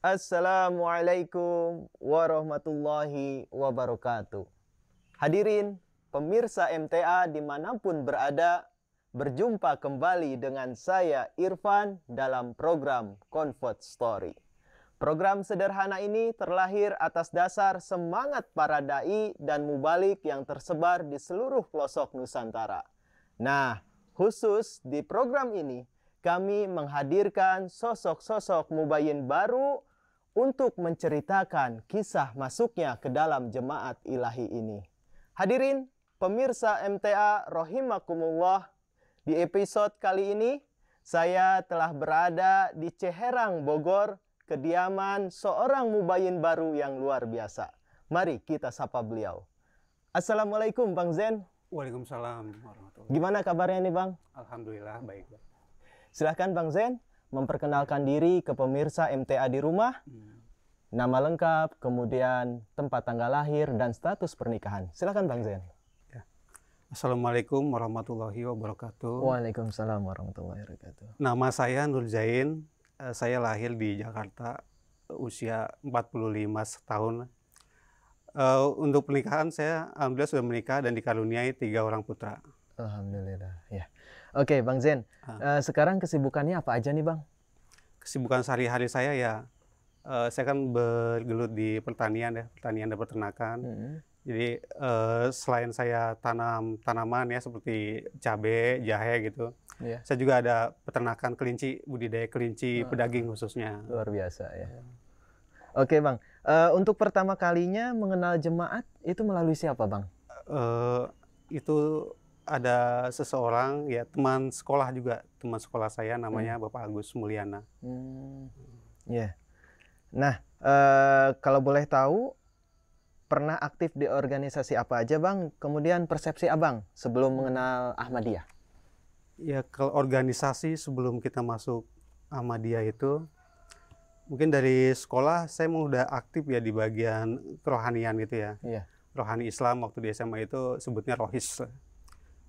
Assalamualaikum warahmatullahi wabarakatuh. Hadirin, pemirsa MTA dimanapun berada, berjumpa kembali dengan saya Irfan dalam program Convert Story. Program sederhana ini terlahir atas dasar semangat para da'i dan mubalik yang tersebar di seluruh pelosok Nusantara. Nah, khusus di program ini, kami menghadirkan sosok-sosok mubayin baru untuk menceritakan kisah masuknya ke dalam jemaat ilahi ini. Hadirin, pemirsa MTA Rohimakumullah, di episode kali ini saya telah berada di Ceherang, Bogor, kediaman seorang mubayin baru yang luar biasa. Mari kita sapa beliau. Assalamualaikum Bang Zen. Waalaikumsalam warahmatullahi wabarakatuh. Gimana kabarnya nih Bang? Alhamdulillah baik. Silahkan Bang Zen memperkenalkan diri ke pemirsa MTA di rumah, hmm. nama lengkap, kemudian tempat tanggal lahir, dan status pernikahan. Silakan Bang Zain. Ya. Assalamualaikum warahmatullahi wabarakatuh. Waalaikumsalam warahmatullahi wabarakatuh. Nama saya Nur Zain. Eh, saya lahir di Jakarta usia 45 tahun. Eh, untuk pernikahan saya alhamdulillah sudah menikah dan dikaruniai tiga orang putra. Alhamdulillah. Ya. Oke, Bang Zen. Uh, sekarang kesibukannya apa aja nih, Bang? Kesibukan sehari-hari saya ya, uh, saya kan bergelut di pertanian ya, pertanian dan peternakan. Hmm. Jadi uh, selain saya tanam tanaman ya seperti cabai, jahe gitu, yeah. saya juga ada peternakan kelinci, budidaya kelinci, uh, pedaging khususnya. Luar biasa ya. Oke bang, uh, untuk pertama kalinya mengenal jemaat itu melalui siapa bang? Uh, itu ada seseorang ya teman sekolah juga teman sekolah saya namanya hmm. Bapak Agus Mulyana. Hmm. Ya. Yeah. Nah uh, kalau boleh tahu pernah aktif di organisasi apa aja bang? Kemudian persepsi abang sebelum mengenal Ahmadiyah? Ya kalau organisasi sebelum kita masuk Ahmadiyah itu mungkin dari sekolah saya mau udah aktif ya di bagian kerohanian gitu ya. Yeah. Rohani Islam waktu di SMA itu sebutnya rohis.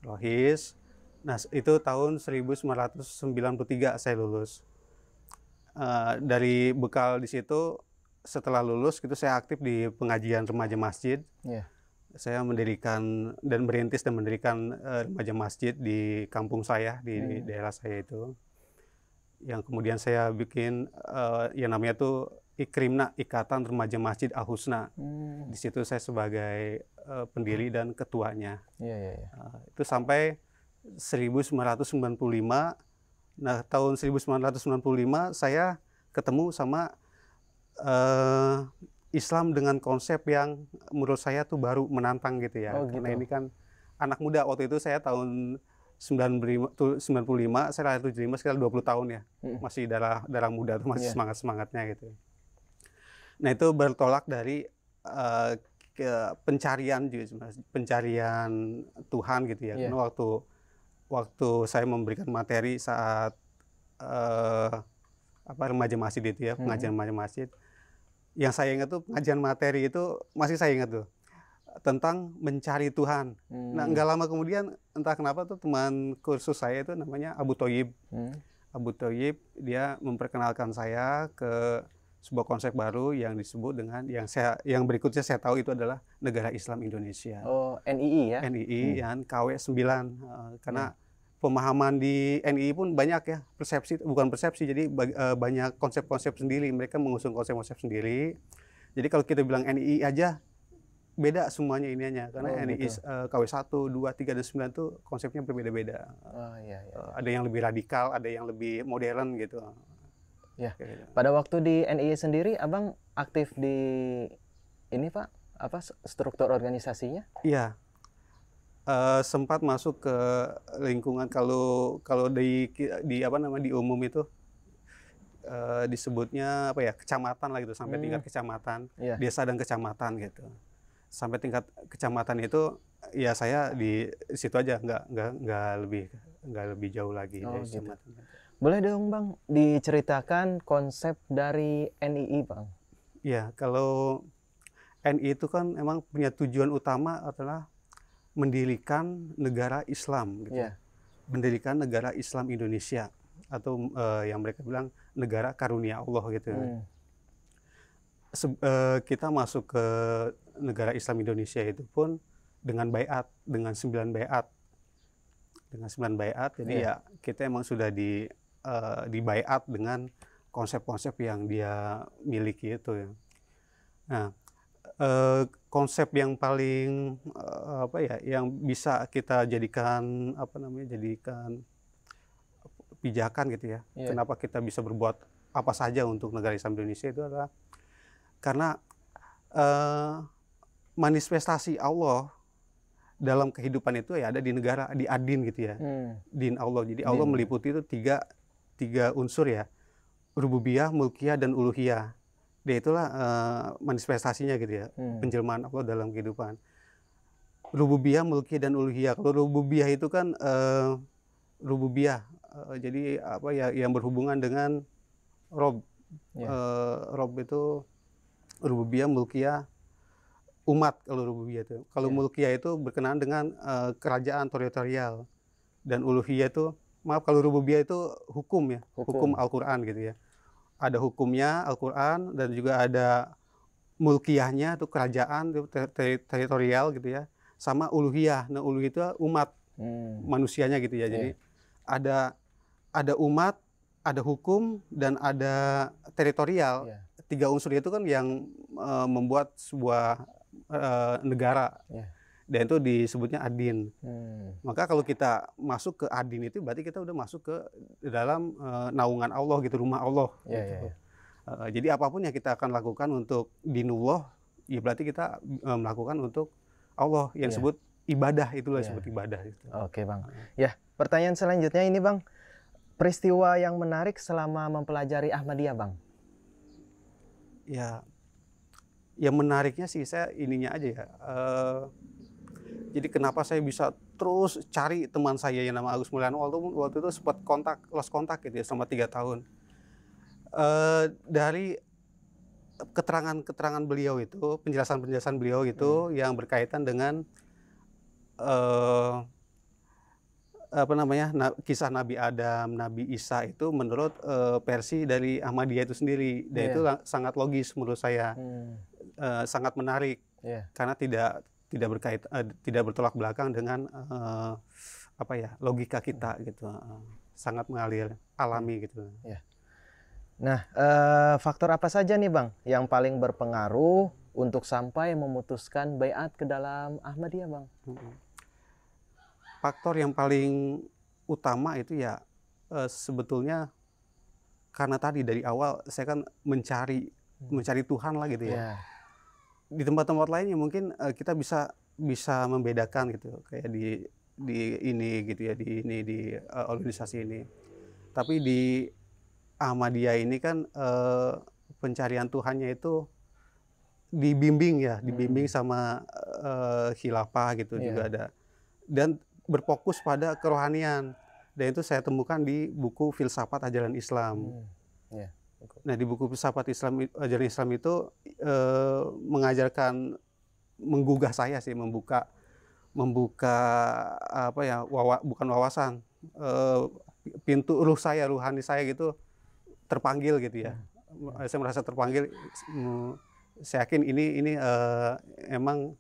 Rohis. Nah, itu tahun 1993 saya lulus. Uh, dari bekal di situ, setelah lulus itu saya aktif di pengajian remaja masjid. Yeah. Saya mendirikan dan merintis dan mendirikan uh, remaja masjid di kampung saya di, mm. daerah saya itu. Yang kemudian saya bikin uh, yang namanya tuh Ikrimna Ikatan Remaja Masjid Al Husna. Hmm. Di situ saya sebagai uh, pendiri dan ketuanya. Yeah, yeah, yeah. Uh, itu sampai 1995. Nah, tahun 1995 saya ketemu sama uh, Islam dengan konsep yang menurut saya tuh baru menantang gitu ya. Oh, gitu. Karena ini kan anak muda waktu itu saya tahun 95, 95 saya lahir 75 sekitar 20 tahun ya. Hmm. Masih darah darah muda tuh masih yeah. semangat-semangatnya gitu. Nah itu bertolak dari uh, ke pencarian juga, pencarian Tuhan gitu ya. Yeah. Karena waktu waktu saya memberikan materi saat uh, apa remaja masjid itu ya, hmm. pengajian mm -hmm. remaja masjid. Yang saya ingat tuh pengajian materi itu masih saya ingat tuh tentang mencari Tuhan. Hmm. Nah, nggak lama kemudian entah kenapa tuh teman kursus saya itu namanya Abu Toyib. Hmm. Abu Toyib dia memperkenalkan saya ke sebuah konsep baru yang disebut dengan yang saya yang berikutnya saya tahu itu adalah negara Islam Indonesia. Oh, NII ya. NII hmm. KW 9 uh, karena hmm. pemahaman di NII pun banyak ya, persepsi bukan persepsi jadi eh, banyak konsep-konsep sendiri, mereka mengusung konsep-konsep sendiri. Jadi kalau kita bilang NII aja beda semuanya ini hanya karena oh, NII uh, KW 1, 2, 3 dan 9 itu konsepnya berbeda-beda. Oh, iya, iya. Uh, ada yang lebih radikal, ada yang lebih modern gitu. Ya. Pada waktu di NIA sendiri, abang aktif di ini pak apa struktur organisasinya? Iya. Uh, sempat masuk ke lingkungan kalau kalau di di apa nama di umum itu uh, disebutnya apa ya kecamatan lah gitu sampai hmm. tingkat kecamatan yeah. desa dan kecamatan gitu sampai tingkat kecamatan itu ya saya di situ aja nggak nggak nggak lebih nggak lebih jauh lagi oh, dari gitu. kecamatan boleh dong Bang diceritakan konsep dari NII Bang? Ya, kalau NII itu kan emang punya tujuan utama adalah mendirikan negara Islam gitu. ya Mendirikan negara Islam Indonesia atau uh, yang mereka bilang negara karunia Allah gitu. Hmm. Se uh, eh, kita masuk ke negara Islam Indonesia itu pun dengan bayat, dengan sembilan bayat dengan sembilan bayat. Jadi yeah. ya kita emang sudah di uh, dengan konsep-konsep yang dia miliki itu ya. Nah, uh, konsep yang paling uh, apa ya yang bisa kita jadikan apa namanya jadikan pijakan gitu ya. Yeah. Kenapa kita bisa berbuat apa saja untuk negara Islam Indonesia itu adalah karena uh, manifestasi Allah dalam kehidupan itu ya ada di negara di adin gitu ya hmm. din Allah jadi Allah din. meliputi itu tiga tiga unsur ya rububiyah, mulkiyah dan uluhiyah. Dia itulah uh, manifestasinya gitu ya, hmm. penjelmaan Allah dalam kehidupan. Rububiyah, mulkiyah dan uluhiyah. Kalau rububiyah itu kan uh, rububiyah. Uh, jadi apa ya yang berhubungan dengan rob. Yeah. Ya. Uh, rob itu rububiyah, mulkiyah umat kalau rububiyah itu. Kalau yeah. mulkiyah itu berkenaan dengan uh, kerajaan teritorial dan uluhiyah itu maaf kalau rububiyah itu hukum ya, hukum, hukum Al-Qur'an gitu ya. Ada hukumnya Al-Qur'an dan juga ada mulkiyahnya itu kerajaan itu ter ter teritorial gitu ya. Sama uluhiyah. Nah, uluhiyah itu umat hmm. manusianya gitu ya. Jadi iya. ada ada umat, ada hukum dan ada teritorial. Yeah. Tiga unsur itu kan yang uh, membuat sebuah uh, negara. Yeah dan itu disebutnya adin. Hmm. Maka kalau kita masuk ke adin itu berarti kita udah masuk ke dalam e, naungan Allah gitu, rumah Allah. Ya, gitu. Ya, ya. E, jadi apapun yang kita akan lakukan untuk dinullah, ya berarti kita e, melakukan untuk Allah yang ya. disebut ibadah itulah ya. disebut ibadah. Gitu. Oke bang. Nah. Ya pertanyaan selanjutnya ini bang, peristiwa yang menarik selama mempelajari Ahmadiyah bang. Ya, yang menariknya sih saya ininya aja ya. Jadi kenapa saya bisa terus cari teman saya yang nama Agus Mulyano walaupun waktu itu sempat kontak lost kontak gitu ya selama tiga tahun. Uh, dari keterangan-keterangan beliau itu, penjelasan-penjelasan beliau itu hmm. yang berkaitan dengan uh, apa namanya na, kisah Nabi Adam, Nabi Isa itu menurut eh, versi dari Ahmadiyah itu sendiri, dan iya. itu sangat logis menurut saya, hmm. uh, sangat menarik yeah. karena tidak tidak berkait uh, tidak bertolak belakang dengan uh, apa ya logika kita hmm. gitu uh, sangat mengalir alami gitu ya nah uh, faktor apa saja nih bang yang paling berpengaruh untuk sampai memutuskan bayat ke dalam Ahmadiyah bang hmm. faktor yang paling utama itu ya uh, sebetulnya karena tadi dari awal saya kan mencari hmm. mencari Tuhan lah gitu ya yeah di tempat-tempat lain ya mungkin uh, kita bisa bisa membedakan gitu kayak di di ini gitu ya di ini di uh, organisasi ini tapi di Ahmadiyah ini kan uh, pencarian Tuhannya itu dibimbing ya dibimbing hmm. sama uh, khilafah gitu yeah. juga ada dan berfokus pada kerohanian dan itu saya temukan di buku filsafat ajaran Islam hmm. yeah. Nah di buku filsafat Islam ajaran eh, Islam itu eh, mengajarkan menggugah saya sih membuka membuka apa ya wawa, bukan wawasan eh, pintu ruh saya ruhani saya gitu terpanggil gitu ya. Hmm. Eh, saya merasa terpanggil. Saya yakin ini ini eh, emang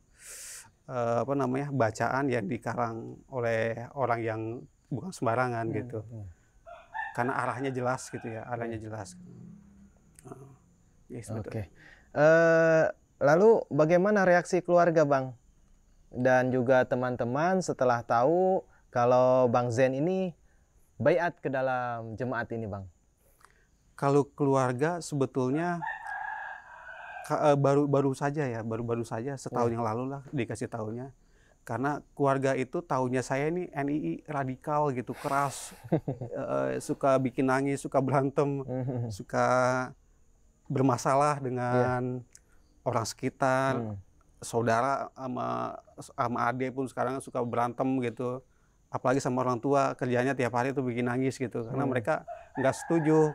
eh, apa namanya bacaan yang dikarang oleh orang yang bukan sembarangan hmm. gitu. Hmm. Karena arahnya jelas gitu ya, arahnya hmm. jelas. Yes, Oke. Okay. Uh, eh, lalu bagaimana reaksi keluarga Bang? Dan juga teman-teman setelah tahu kalau Bang Zen ini bayat ke dalam jemaat ini Bang? Kalau keluarga sebetulnya baru-baru eh, saja ya, baru-baru saja setahun oh. yang lalu lah dikasih tahunya. Karena keluarga itu tahunya saya ini NII radikal gitu, keras, e, suka bikin nangis, suka berantem, hmm. suka bermasalah dengan yeah. orang sekitar, hmm. saudara sama sama adik pun sekarang suka berantem gitu. Apalagi sama orang tua kerjanya tiap hari itu bikin nangis gitu karena hmm. mereka nggak setuju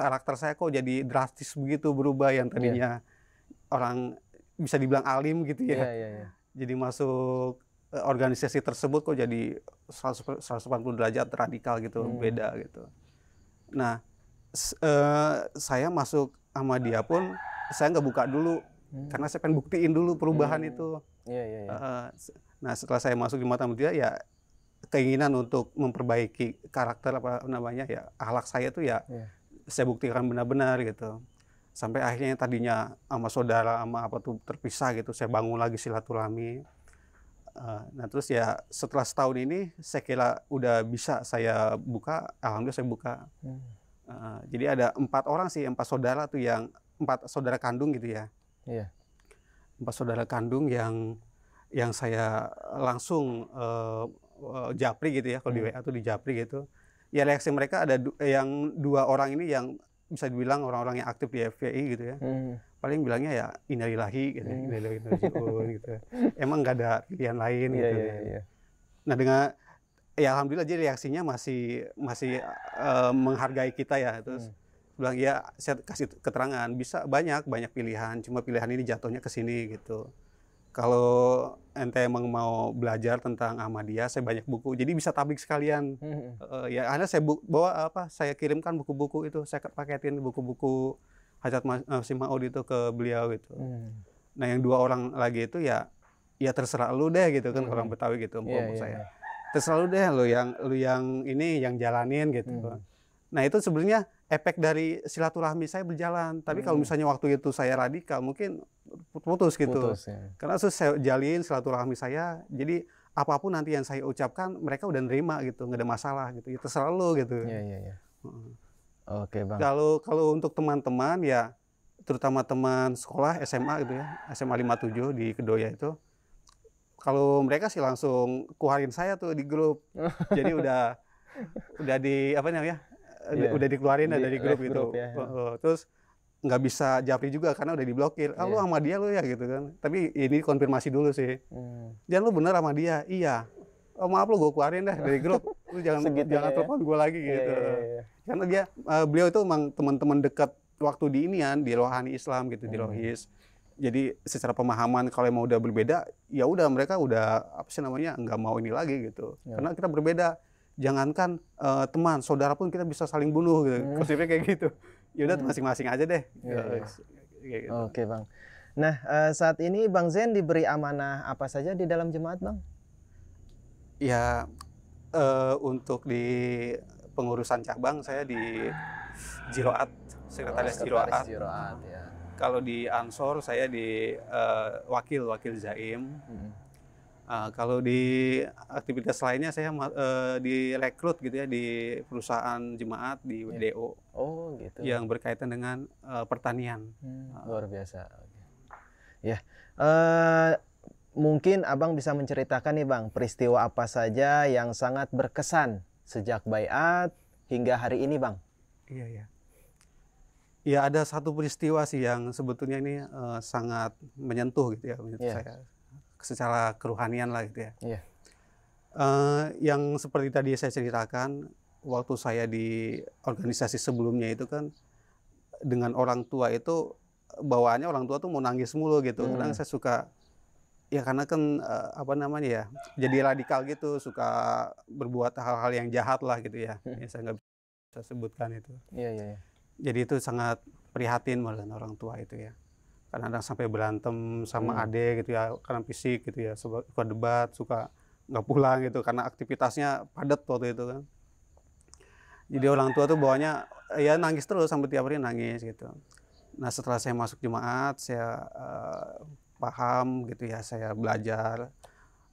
karakter saya kok jadi drastis begitu berubah yang iya. tadinya yeah. orang bisa dibilang alim gitu ya. Yeah, yeah, yeah. Jadi masuk eh, organisasi tersebut kok jadi 180 derajat radikal gitu, hmm. beda gitu. Nah, uh, saya masuk sama dia pun saya nggak buka dulu hmm. karena saya pengen buktiin dulu perubahan hmm. itu. Iya iya. Ya. nah setelah saya masuk di mata dia ya keinginan untuk memperbaiki karakter apa namanya ya ahlak saya tuh ya yeah. saya buktikan benar-benar gitu sampai akhirnya tadinya sama saudara sama apa tuh terpisah gitu saya bangun lagi silaturahmi nah terus ya setelah setahun ini saya kira udah bisa saya buka alhamdulillah saya buka hmm jadi ada empat orang sih, empat saudara tuh yang empat saudara kandung gitu ya. Iya. Empat saudara kandung yang yang saya langsung uh, uh, japri gitu ya kalau hmm. di WA tuh di japri gitu. Ya reaksi mereka ada du yang dua orang ini yang bisa dibilang orang-orang yang aktif di FPI gitu ya. Hmm. Paling bilangnya ya inalilahi gitu, ya, hmm. inalilahi gitu. Ya. Emang nggak ada pilihan lain iya, gitu. ya Nah dengan ya alhamdulillah jadi reaksinya masih masih uh, menghargai kita ya terus hmm. bilang ya saya kasih keterangan bisa banyak banyak pilihan cuma pilihan ini jatuhnya ke sini gitu kalau ente emang mau belajar tentang Ahmadiyah saya banyak buku jadi bisa tablik sekalian uh, ya anda saya bawa apa saya kirimkan buku-buku itu saya paketin buku-buku Hajat uh, Odi itu ke beliau gitu hmm. nah yang dua orang lagi itu ya ya terserah lu deh gitu kan hmm. orang Betawi gitu yeah, yeah, saya iya terserah lu deh lu yang lu yang ini yang jalanin gitu hmm. nah itu sebenarnya efek dari silaturahmi saya berjalan tapi hmm. kalau misalnya waktu itu saya radikal mungkin putus gitu putus, ya. karena saya jalin silaturahmi saya jadi apapun nanti yang saya ucapkan mereka udah nerima gitu nggak ada masalah gitu ya, selalu gitu ya, ya, ya. Hmm. oke okay, bang kalau kalau untuk teman-teman ya terutama teman sekolah SMA gitu ya SMA 57 di Kedoya itu kalau mereka sih langsung keluarin saya tuh di grup. Jadi udah udah di apa namanya? Yeah. Iya. udah dikeluarin di, dari grup gitu. ya, Terus nggak bisa Japri juga karena udah diblokir. Ah yeah. lu iya. sama dia lu ya gitu kan. Tapi ini konfirmasi dulu sih. Hmm. Jangan lu bener sama dia. Iya. Oh, maaf lu gue keluarin dah dari grup. Lu jangan jangan ya, telepon gue lagi iya, gitu. Yeah, yeah, yeah. Karena dia uh, beliau itu emang teman-teman dekat waktu di inian di rohani Islam gitu hmm. di Rohis jadi secara pemahaman kalau emang udah berbeda ya udah mereka udah apa sih namanya nggak mau ini lagi gitu ya. karena kita berbeda jangankan uh, teman saudara pun kita bisa saling bunuh gitu hmm. konsepnya kayak gitu ya udah hmm. masing-masing aja deh ya, ya. gitu. oke okay, bang nah uh, saat ini bang Zen diberi amanah apa saja di dalam jemaat bang ya uh, untuk di pengurusan cabang saya di Jiroat sekretaris, oh, sekretaris Jiroat, Jiroat ya kalau di Ansor saya di uh, wakil wakil Zaim. Hmm. Uh, kalau di aktivitas lainnya saya uh, direkrut gitu ya di perusahaan jemaat di iya. WDO. Oh gitu. Yang berkaitan dengan uh, pertanian. Hmm, ah. luar biasa. Ya, uh, mungkin abang bisa menceritakan nih bang peristiwa apa saja yang sangat berkesan sejak bayat hingga hari ini bang. Iya ya. Ya ada satu peristiwa sih yang sebetulnya ini uh, sangat menyentuh gitu ya menurut yeah. saya secara keruhanian lah gitu ya. Yeah. Iya. Uh, yang seperti tadi saya ceritakan waktu saya di organisasi sebelumnya itu kan dengan orang tua itu bawaannya orang tua tuh mau nangis mulu gitu. Hmm. Karena saya suka ya karena kan uh, apa namanya ya jadi radikal gitu suka berbuat hal-hal yang jahat lah gitu ya. Hmm. ya saya nggak bisa sebutkan itu. Iya yeah, iya. Yeah, yeah jadi itu sangat prihatin malah orang tua itu ya kadang-kadang sampai berantem sama hmm. adik gitu ya karena fisik gitu ya suka debat suka nggak pulang gitu karena aktivitasnya padat waktu itu kan jadi nah. orang tua tuh bawanya ya nangis terus sampai tiap hari nangis gitu nah setelah saya masuk jemaat saya uh, paham gitu ya saya belajar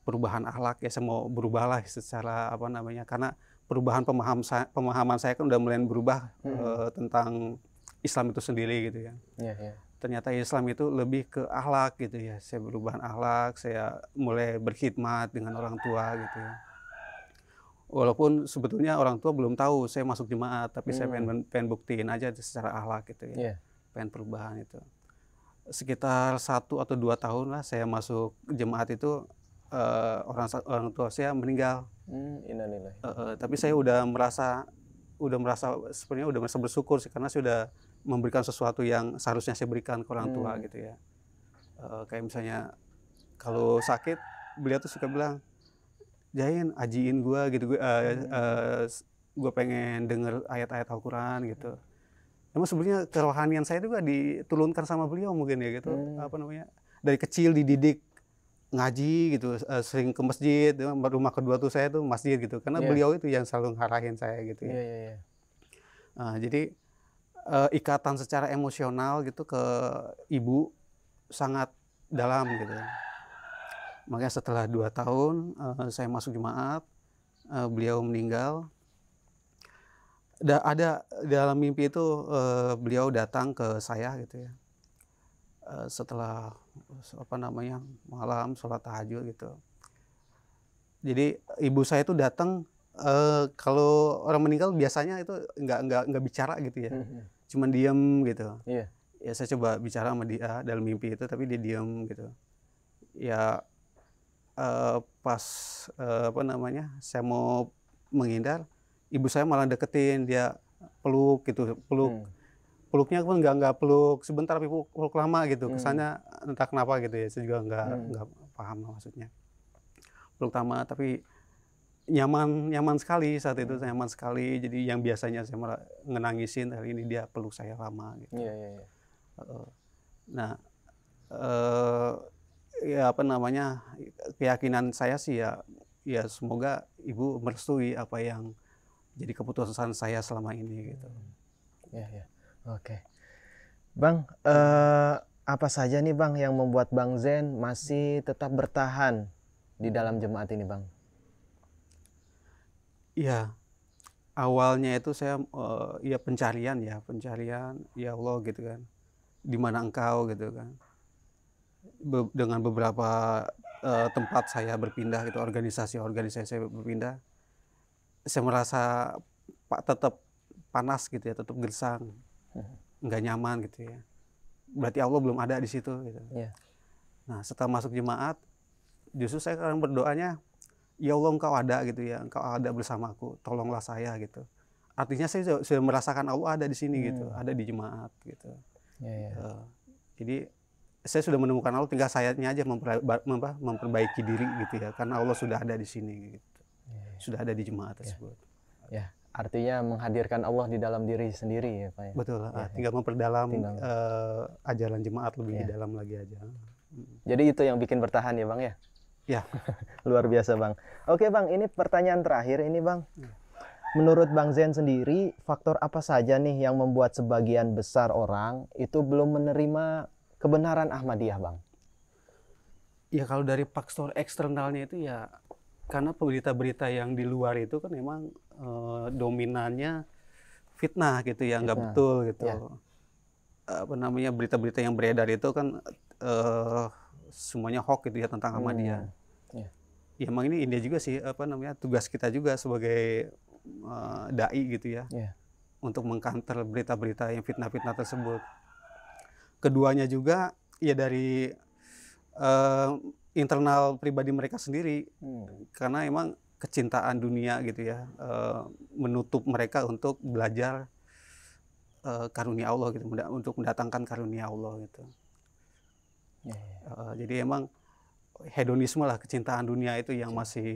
perubahan akhlak ya saya mau berubahlah secara apa namanya karena perubahan pemaham saya, pemahaman saya kan udah mulai berubah hmm. uh, tentang Islam itu sendiri gitu ya. Yeah, yeah. Ternyata Islam itu lebih ke akhlak gitu ya. Saya perubahan akhlak, saya mulai berkhidmat dengan orang tua gitu ya. Walaupun sebetulnya orang tua belum tahu saya masuk jemaat, tapi hmm. saya pengen, pengen buktiin aja secara akhlak gitu ya. Yeah. Pengen perubahan itu. Sekitar satu atau dua tahun lah saya masuk jemaat itu uh, orang orang tua saya meninggal. Hmm, Uh, uh, tapi saya udah merasa udah merasa sebenarnya udah merasa bersyukur sih karena saya sudah memberikan sesuatu yang seharusnya saya berikan ke orang tua hmm. gitu ya. Uh, kayak misalnya kalau sakit beliau tuh suka bilang jain ajiin gua gitu gua uh, uh, gua pengen denger ayat-ayat Al-Qur'an gitu. Emang sebenarnya kerohanian saya juga diturunkan sama beliau mungkin ya gitu. Hmm. Apa namanya? Dari kecil dididik ngaji gitu eh, sering ke masjid eh, rumah kedua tuh saya tuh masjid gitu karena yeah. beliau itu yang selalu ngarahin saya gitu ya yeah, yeah, yeah. Uh, jadi uh, ikatan secara emosional gitu ke ibu sangat dalam gitu makanya setelah dua tahun uh, saya masuk jemaat uh, beliau meninggal da ada dalam mimpi itu uh, beliau datang ke saya gitu ya Eh, setelah apa namanya malam sholat tahajud gitu jadi ibu saya itu datang uh, kalau orang meninggal biasanya itu nggak nggak nggak bicara gitu ya cuma mm-hmm. cuman diem gitu yeah. ya saya coba bicara sama dia dalam mimpi itu tapi dia diem gitu ya uh, pas uh, apa namanya saya mau menghindar ibu saya malah deketin dia peluk gitu peluk hmm peluknya pun nggak nggak peluk sebentar tapi peluk, lama gitu hmm. kesannya entah kenapa gitu ya saya juga nggak hmm. nggak paham maksudnya peluk lama tapi nyaman nyaman sekali saat itu hmm. nyaman sekali jadi yang biasanya saya ngenangisin hari ini dia peluk saya lama gitu yeah, yeah, yeah. nah uh, ya apa namanya keyakinan saya sih ya ya semoga ibu merestui apa yang jadi keputusan saya selama ini gitu. hmm. yeah, Yeah. Oke. Bang, eh, apa saja nih Bang yang membuat Bang Zen masih tetap bertahan di dalam jemaat ini Bang? Iya, awalnya itu saya uh, ya pencarian ya, pencarian ya Allah gitu kan. Di mana engkau gitu kan. Be dengan beberapa eh, tempat saya berpindah gitu, organisasi-organisasi saya berpindah. Saya merasa Pak tetap panas gitu ya, tetap gersang nggak nyaman gitu ya berarti Allah belum ada di situ gitu yeah. nah setelah masuk jemaat justru saya sekarang berdoanya ya Allah engkau ada gitu ya engkau ada bersamaku tolonglah saya gitu artinya saya sudah, merasakan Allah ada di sini gitu, hmm. gitu ada di jemaat gitu yeah, yeah. Uh, gitu. jadi saya sudah menemukan Allah tinggal sayanya aja memperba memperbaiki diri gitu ya karena Allah sudah ada di sini gitu. yeah, yeah. sudah ada di jemaat tersebut yeah. ya iya artinya menghadirkan Allah di dalam diri sendiri ya Pak ya. Betul, ya, tinggal memperdalam Uh, ajaran jemaat lebih ya. di dalam lagi aja. Hmm. Jadi itu yang bikin bertahan ya Bang ya? Ya. Luar biasa Bang. Oke Bang, ini pertanyaan terakhir ini Bang. Ya. Menurut Bang Zen sendiri, faktor apa saja nih yang membuat sebagian besar orang itu belum menerima kebenaran Ahmadiyah Bang? Ya kalau dari faktor eksternalnya itu ya karena berita-berita yang di luar itu kan memang uh, dominannya fitnah gitu ya nggak betul gitu ya. apa namanya berita-berita yang beredar itu kan uh, semuanya hoax gitu ya tentang hmm. Ahmadiyah. Ya. ya emang ini India juga sih apa namanya tugas kita juga sebagai uh, dai gitu ya, ya. untuk mengkanter berita-berita yang fitnah-fitnah tersebut. Keduanya juga ya dari uh, internal pribadi mereka sendiri hmm. karena emang kecintaan dunia gitu ya uh, menutup mereka untuk belajar uh, karunia Allah gitu untuk mendatangkan karunia Allah gitu. Ya, Uh, jadi emang hedonisme lah kecintaan dunia itu yang iya. masih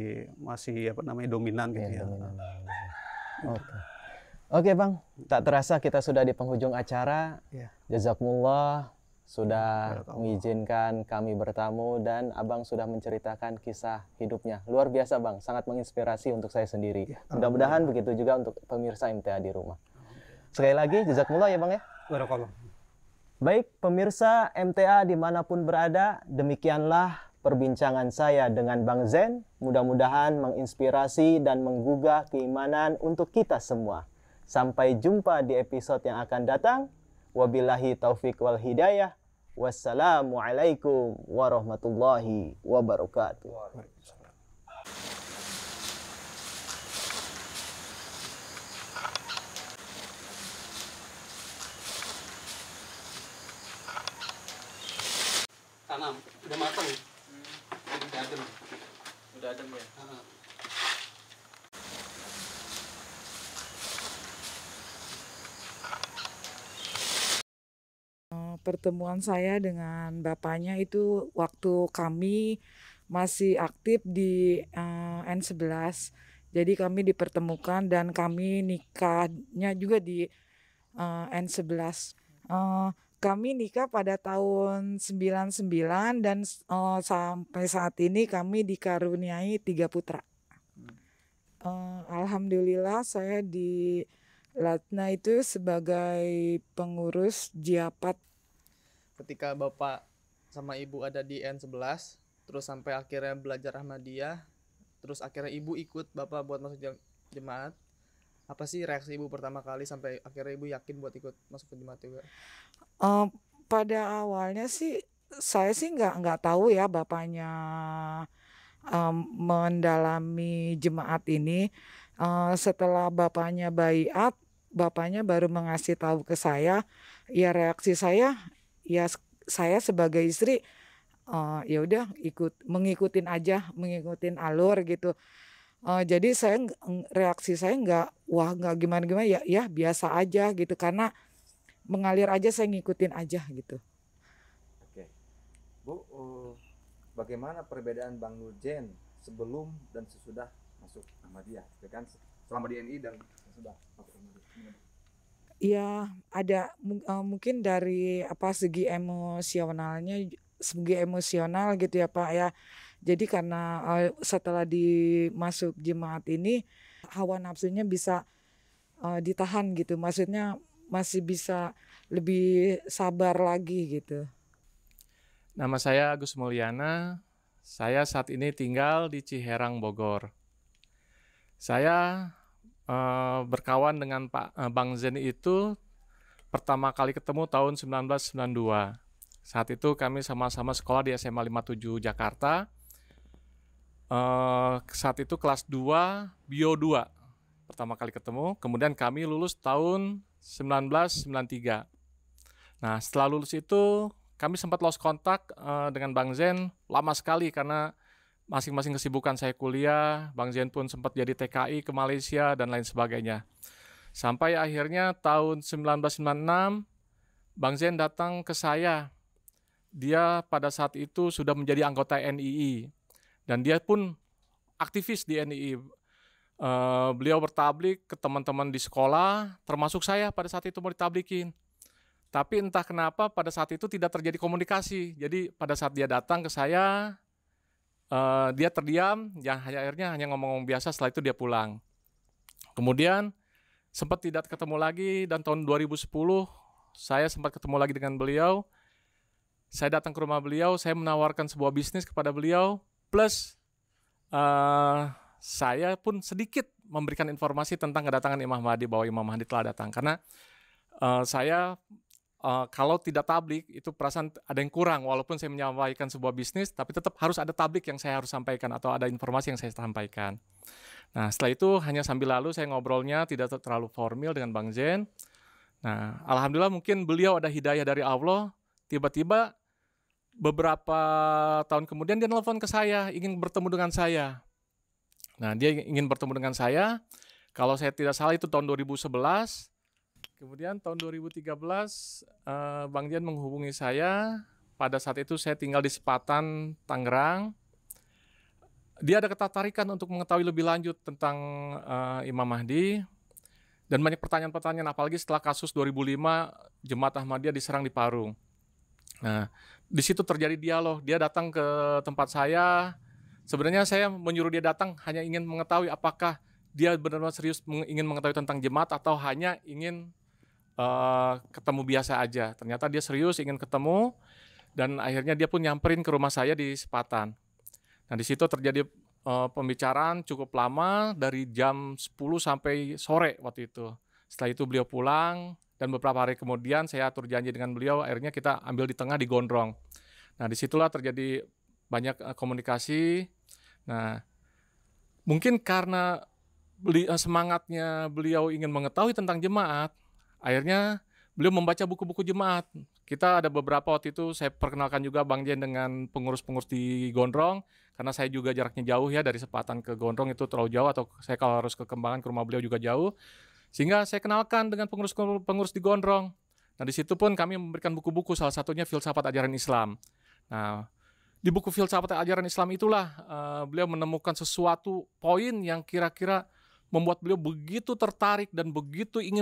masih apa namanya dominan gitu iya, ya. ya. Oke. Okay. Oke, okay, Bang. Tak terasa kita sudah di penghujung acara. Ya. Jazakumullah sudah ya, ya, mengizinkan kami bertamu dan Abang sudah menceritakan kisah hidupnya. Luar biasa Bang, sangat menginspirasi untuk saya sendiri. Ya, Mudah-mudahan begitu juga untuk pemirsa MTA di rumah. Sekali lagi, jazakumullah ya Bang ya. Barakallah. Baik, pemirsa MTA dimanapun berada, demikianlah perbincangan saya dengan Bang Zen. Mudah-mudahan menginspirasi dan menggugah keimanan untuk kita semua. Sampai jumpa di episode yang akan datang. Wabillahi taufik wal hidayah. Wassalamualaikum warahmatullahi wabarakatuh. Tanam, udah matang. Ya? Hmm. Udah adem. Udah adem ya? Uh -huh. pertemuan saya dengan bapaknya itu waktu kami masih aktif di uh, eh, N11. Jadi kami dipertemukan dan kami nikahnya juga di uh, N11. Uh, kami nikah pada tahun 99 dan uh, sampai saat ini kami dikaruniai tiga putra. Uh, Alhamdulillah saya di Latna itu sebagai pengurus Jiapat ketika bapak sama ibu ada di N11 terus sampai akhirnya belajar Ahmadiyah terus akhirnya ibu ikut bapak buat masuk jemaat apa sih reaksi ibu pertama kali sampai akhirnya ibu yakin buat ikut masuk ke jemaat juga um, pada awalnya sih saya sih nggak nggak tahu ya bapaknya um, mendalami jemaat ini uh, setelah bapaknya bayat bapaknya baru mengasih tahu ke saya ya reaksi saya ya saya sebagai istri uh, ya udah ikut mengikutin aja mengikutin alur gitu uh, jadi saya reaksi saya nggak wah nggak gimana gimana ya ya biasa aja gitu karena mengalir aja saya ngikutin aja gitu oke bu uh, bagaimana perbedaan bang Nurjen sebelum dan sesudah masuk Ahmadiyah ya kan selama di NI dan sesudah masuk dia ya ada eh, mungkin dari apa segi emosionalnya segi emosional gitu ya Pak ya. Jadi karena eh, setelah dimasuk jemaat ini hawa nafsunya bisa uh, ditahan gitu. Maksudnya masih bisa lebih sabar lagi gitu. Nama saya Agus Mulyana. Saya saat ini tinggal di Ciherang Bogor. Saya Eh, berkawan dengan Pak eh, Bang Zen itu pertama kali ketemu tahun 1992. Saat itu kami sama-sama sekolah di SMA 57 Jakarta. Uh, saat itu kelas 2 Bio 2 pertama kali ketemu. Kemudian kami lulus tahun 1993. Nah, setelah lulus itu kami sempat lost kontak uh, dengan Bang Zen lama sekali karena masing-masing kesibukan saya kuliah, Bang Zen pun sempat jadi TKI ke Malaysia dan lain sebagainya. Sampai akhirnya tahun 1996, Bang Zen datang ke saya. Dia pada saat itu sudah menjadi anggota NII dan dia pun aktivis di NII. Uh, eh, beliau bertablik ke teman-teman di sekolah, termasuk saya pada saat itu mau ditablikin. Tapi entah kenapa pada saat itu tidak terjadi komunikasi. Jadi pada saat dia datang ke saya, Eh, dia terdiam, ya hanya akhirnya hanya ngomong-ngomong biasa. Setelah itu dia pulang. Kemudian sempat tidak ketemu lagi dan tahun 2010 saya sempat ketemu lagi dengan beliau. Saya datang ke rumah beliau, saya menawarkan sebuah bisnis kepada beliau. Plus uh, saya pun sedikit memberikan informasi tentang kedatangan Imam Mahdi bahwa Imam Mahdi telah datang karena uh, saya Eh, kalau tidak tablik itu perasaan ada yang kurang walaupun saya menyampaikan sebuah bisnis tapi tetap harus ada tablik yang saya harus sampaikan atau ada informasi yang saya sampaikan. Nah setelah itu hanya sambil lalu saya ngobrolnya tidak terlalu formal dengan Bang Zen. Nah alhamdulillah mungkin beliau ada hidayah dari Allah tiba-tiba beberapa tahun kemudian dia nelfon ke saya ingin bertemu dengan saya. Nah dia ingin bertemu dengan saya kalau saya tidak salah itu tahun 2011 Kemudian tahun 2013 eh, Bang Dian menghubungi saya. Pada saat itu saya tinggal di Sepatan, Tangerang. Dia ada ketertarikan untuk mengetahui lebih lanjut tentang uh, Imam Mahdi dan banyak pertanyaan-pertanyaan apalagi setelah kasus 2005 jemaat Ahmadiyah diserang di Parung. Nah, di situ terjadi dialog. Dia datang ke tempat saya. Sebenarnya saya menyuruh dia datang hanya ingin mengetahui apakah dia benar-benar serius ingin mengetahui tentang jemaat atau hanya ingin Eh, ketemu biasa aja. Ternyata dia serius ingin ketemu dan akhirnya dia pun nyamperin ke rumah saya di Sepatan. Nah, di situ terjadi uh, pembicaraan cukup lama dari jam 10 sampai sore waktu itu. Setelah itu beliau pulang dan beberapa hari kemudian saya atur janji dengan beliau akhirnya kita ambil di tengah di Gondrong. Nah, disitulah terjadi banyak uh, komunikasi. Nah, mungkin karena beli, uh, semangatnya beliau ingin mengetahui tentang jemaat, Akhirnya beliau membaca buku-buku jemaat. Kita ada beberapa waktu itu saya perkenalkan juga Bang Jen dengan pengurus-pengurus di Gondrong karena saya juga jaraknya jauh ya dari Sepatan ke Gondrong itu terlalu jauh atau saya kalau harus ke Kembangan ke rumah beliau juga jauh. Sehingga saya kenalkan dengan pengurus-pengurus di Gondrong. Nah, di situ pun kami memberikan buku-buku salah satunya filsafat ajaran Islam. Nah, di buku filsafat ajaran Islam itulah uh, beliau menemukan sesuatu poin yang kira-kira membuat beliau begitu tertarik dan begitu ingin